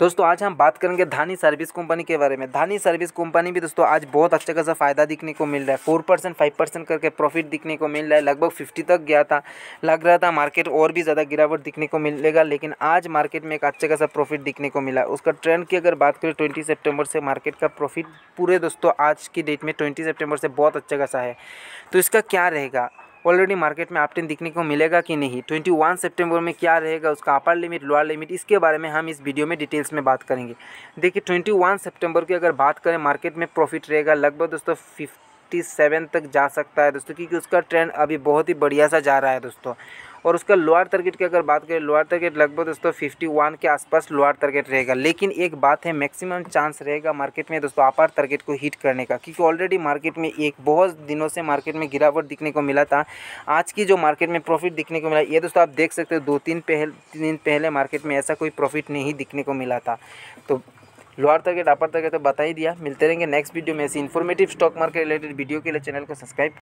दोस्तों आज हम बात करेंगे धानी सर्विस कंपनी के बारे में धानी सर्विस कंपनी भी दोस्तों आज बहुत अच्छा खासा फ़ायदा दिखने को मिल रहा है फोर परसेंट फाइव परसेंट करके प्रॉफिट दिखने को मिल रहा है लगभग फिफ्टी तक गया था लग रहा था मार्केट और भी ज़्यादा गिरावट दिखने को मिलेगा लेकिन आज मार्केट में एक अच्छा खासा प्रॉफिट दिखने को मिला उसका ट्रेंड की अगर बात करें ट्वेंटी सेप्टेम्बर से मार्केट का प्रॉफिट पूरे दोस्तों आज की डेट में ट्वेंटी सेप्टेम्बर से बहुत अच्छा खासा है तो इसका क्या रहेगा ऑलरेडी मार्केट में आपटेन दिखने को मिलेगा कि नहीं 21 सितंबर में क्या रहेगा उसका अपर लिमिट लोअर लिमिट इसके बारे में हम इस वीडियो में डिटेल्स में बात करेंगे देखिए 21 सितंबर की अगर बात करें मार्केट में प्रॉफिट रहेगा लगभग दोस्तों फिफ्टी तक जा सकता है दोस्तों क्योंकि उसका ट्रेंड अभी बहुत ही बढ़िया सा जा रहा है दोस्तों और उसका लोअर टारगेट की अगर बात करें लोअर टारगेट लगभग दोस्तों फिफ्टी वन के आसपास लोअर टारगेट रहेगा लेकिन एक बात है मैक्सिमम चांस रहेगा मार्केट में दोस्तों अपार टारगेट को हिट करने का क्योंकि ऑलरेडी मार्केट में एक बहुत दिनों से मार्केट में गिरावट दिखने को मिला था आज की जो मार्केट में प्रॉफिट दिखने को मिला ये दोस्तों आप देख सकते हो दो तीन तीन दिन पहले मार्केट में ऐसा कोई प्रॉफिट नहीं दिखने को मिला था तो लोअर टारगेट अपर टारगेट तो बता ही दिया मिलते रहेंगे नेक्स्ट वीडियो में ऐसी informative stock market related video के लिए चैनल को सब्सक्राइब